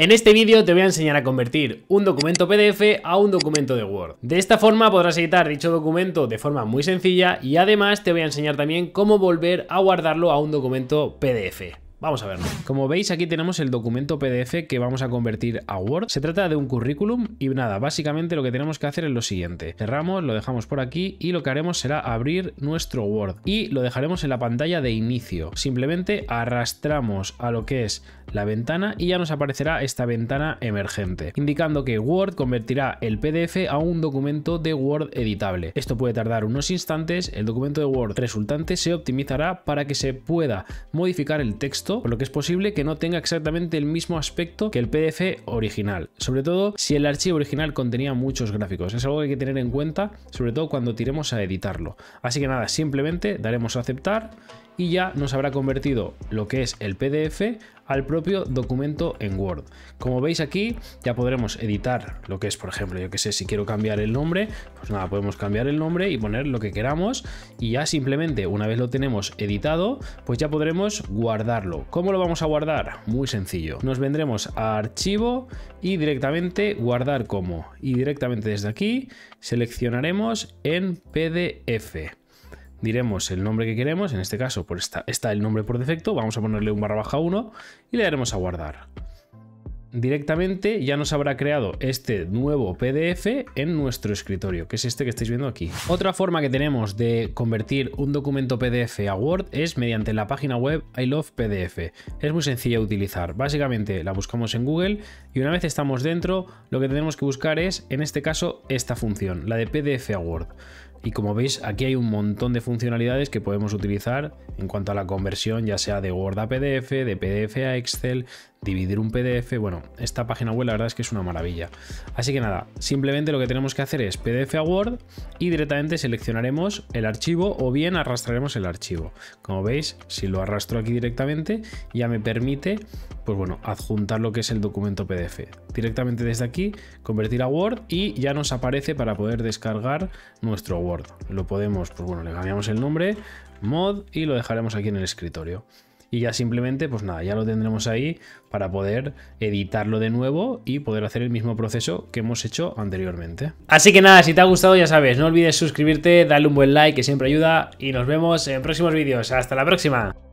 En este vídeo te voy a enseñar a convertir un documento PDF a un documento de Word. De esta forma podrás editar dicho documento de forma muy sencilla y además te voy a enseñar también cómo volver a guardarlo a un documento PDF. Vamos a verlo. Como veis, aquí tenemos el documento PDF que vamos a convertir a Word. Se trata de un currículum y nada, básicamente lo que tenemos que hacer es lo siguiente. Cerramos, lo dejamos por aquí y lo que haremos será abrir nuestro Word y lo dejaremos en la pantalla de inicio. Simplemente arrastramos a lo que es la ventana y ya nos aparecerá esta ventana emergente, indicando que Word convertirá el PDF a un documento de Word editable. Esto puede tardar unos instantes, el documento de Word resultante se optimizará para que se pueda modificar el texto por lo que es posible que no tenga exactamente el mismo aspecto que el PDF original, sobre todo si el archivo original contenía muchos gráficos. Es algo que hay que tener en cuenta, sobre todo cuando tiremos a editarlo. Así que nada, simplemente daremos a aceptar y ya nos habrá convertido lo que es el PDF al propio documento en Word. Como veis aquí ya podremos editar lo que es, por ejemplo, yo que sé, si quiero cambiar el nombre, pues nada, podemos cambiar el nombre y poner lo que queramos y ya simplemente una vez lo tenemos editado, pues ya podremos guardarlo. ¿Cómo lo vamos a guardar? Muy sencillo. Nos vendremos a archivo y directamente guardar como. Y directamente desde aquí seleccionaremos en PDF diremos el nombre que queremos, en este caso por esta, está el nombre por defecto, vamos a ponerle un barra baja 1 y le daremos a guardar directamente ya nos habrá creado este nuevo PDF en nuestro escritorio, que es este que estáis viendo aquí. Otra forma que tenemos de convertir un documento PDF a Word es mediante la página web I Love PDF. Es muy sencilla de utilizar. Básicamente la buscamos en Google y una vez estamos dentro, lo que tenemos que buscar es, en este caso, esta función, la de PDF a Word. Y como veis, aquí hay un montón de funcionalidades que podemos utilizar en cuanto a la conversión, ya sea de Word a PDF, de PDF a Excel, dividir un PDF. Bueno, esta página web la verdad es que es una maravilla. Así que nada, simplemente lo que tenemos que hacer es PDF a Word y directamente seleccionaremos el archivo o bien arrastraremos el archivo. Como veis, si lo arrastro aquí directamente, ya me permite, pues bueno, adjuntar lo que es el documento PDF. Directamente desde aquí, convertir a Word y ya nos aparece para poder descargar nuestro Word. Lo podemos, pues bueno, le cambiamos el nombre, mod y lo dejaremos aquí en el escritorio y ya simplemente, pues nada, ya lo tendremos ahí para poder editarlo de nuevo y poder hacer el mismo proceso que hemos hecho anteriormente. Así que nada, si te ha gustado ya sabes, no olvides suscribirte, darle un buen like que siempre ayuda y nos vemos en próximos vídeos. ¡Hasta la próxima!